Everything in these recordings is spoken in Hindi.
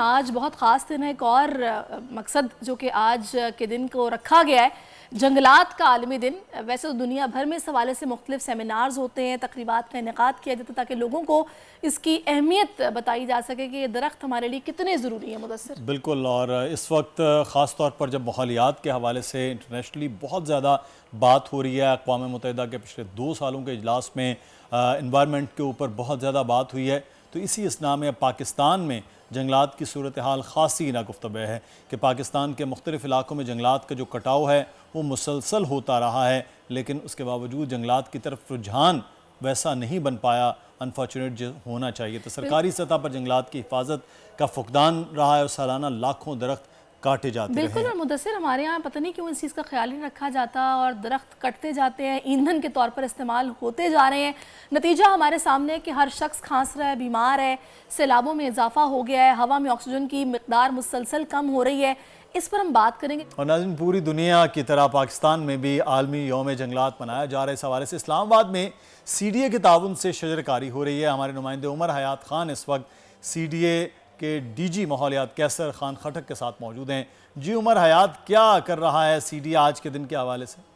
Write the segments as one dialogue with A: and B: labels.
A: आज बहुत ख़ास दिन है एक और मकसद जो कि आज के दिन को रखा गया है जंगलात का आलमी दिन वैसे तो दुनिया भर में इस हवाले से मुख्तलिफ सेमिनार्स होते हैं तकरीबा का इनका किया जाता है ताकि लोगों को इसकी अहमियत बताई जा सके कि ये दरख्त हमारे लिए कितने ज़रूरी है मुदसर
B: बिल्कुल और इस वक्त ख़ास तौर पर जब माहौलियात के हवाले से इंटरनेशनली बहुत ज़्यादा बात हो रही है अकवा मुतहदा के पिछले दो सालों के अजलास में इन्वामेंट के ऊपर बहुत ज़्यादा बात हुई है तो इसी असना में अब पाकिस्तान में जंगलात की सूरत हाल खासी नागुफ्तब है कि पाकिस्तान के मुख्तलिफ इलाकों में जंगलात का जो कटाव है वो मुसलसल होता रहा है लेकिन उसके बावजूद जंगलात की तरफ रुझान वैसा नहीं बन पाया अनफॉर्चुनेट होना चाहिए तो सरकारी सतह पर जंगलात की हिफाजत का फुकदान रहा है और सालाना लाखों दरख्त काटे जाते बिल्कुल और
A: मुदसर हमारे यहाँ पता नहीं क्यों इस चीज़ का ख्याल ही रखा जाता और दरख्त कटते जाते हैं ईंधन के तौर पर इस्तेमाल होते जा रहे हैं नतीजा हमारे सामने है कि हर शख्स खांस रहा है बीमार है सैलाबों में इजाफा हो गया है हवा में ऑक्सीजन की मकदार मुसलसल कम हो रही है इस पर हम बात करेंगे
B: और नाजिन पूरी दुनिया की तरह पाकिस्तान में भी आलमी योम जंगलात मनाया जा रहा है इस हवाले से इस्लामाबाद में सी डी ए के ताउन से शजरकारी हो रही है हमारे नुमाइंदे उमर हयात खान इस वक्त सी डी ए के डीजी माहौलियात कैसर खान खटक के साथ मौजूद हैं जी उमर हयात क्या कर रहा है सीडी आज के दिन के हवाले से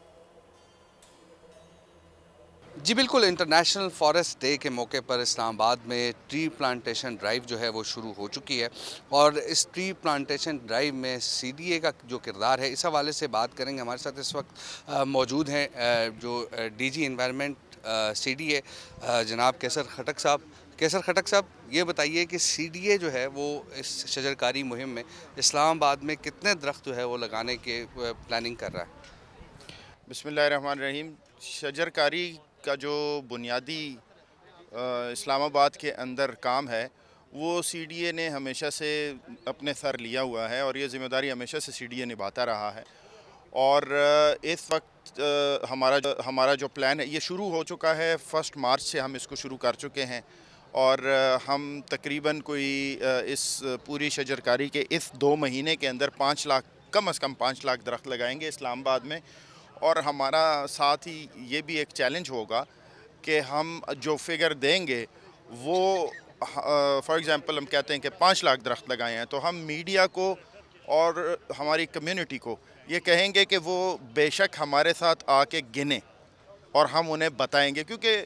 C: जी बिल्कुल इंटरनेशनल फॉरेस्ट डे के मौके पर इस्लामाबाद में ट्री प्लांटेशन ड्राइव जो है वो शुरू हो चुकी है और इस ट्री प्लांटेशन ड्राइव में सीडीए का जो किरदार है इस हवाले से बात करेंगे हमारे साथ इस वक्त मौजूद हैं जो DG ji C D A जनाब कैसर खटक साहब कैसर खटक साहब ये बताइए कि सी जो है वो इस शजरकारी मुहिम में इस्लामाबाद में कितने दरख्त जो है वो लगाने के प्लानिंग कर रहा है बसमिल रहीम शजरकारी का जो बुनियादी
D: इस्लामाबाद के अंदर काम है वो सी ने हमेशा से अपने सर लिया हुआ है और ये ज़िम्मेदारी हमेशा से सी निभाता रहा है और इस वक्त हमारा जो हमारा जो प्लान है ये शुरू हो चुका है फर्स्ट मार्च से हम इसको शुरू कर चुके हैं और हम तकरीबन कोई इस पूरी शजरकारी के इस दो महीने के अंदर पाँच लाख कम अज़ कम पाँच लाख दरख्त लगाएंगे इस्लामाबाद में और हमारा साथ ही ये भी एक चैलेंज होगा कि हम जो फिगर देंगे वो फॉर एग्ज़ाम्पल हम कहते हैं कि पाँच लाख दरख्त लगाए हैं तो हम मीडिया को और हमारी कम्यूनिटी को ये कहेंगे कि वो बेशक हमारे साथ आके गिने और हम उन्हें बताएंगे क्योंकि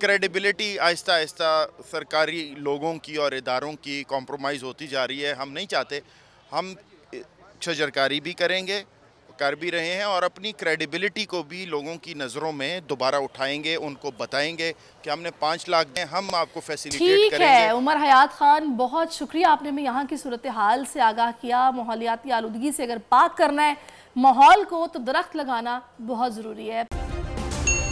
D: क्रेडिबिलिटी आहिस्ता आहिस्ता सरकारी लोगों की और इदारों की कॉम्प्रोमाइज़ होती जा रही है हम नहीं चाहते हम छजरकारी भी करेंगे कर भी रहे हैं और अपनी क्रेडिबिलिटी को भी लोगों की नज़रों में दोबारा उठाएंगे उनको बताएंगे कि हमने पाँच लाख दें हम आपको फैसिलिटेट करेंगे है उमर
A: हयात खान बहुत शुक्रिया आपने हमें यहाँ की सूरत हाल से आगाह किया माहौलियाती आलूदगी से अगर पाक करना है माहौल को तो दरख्त लगाना बहुत ज़रूरी है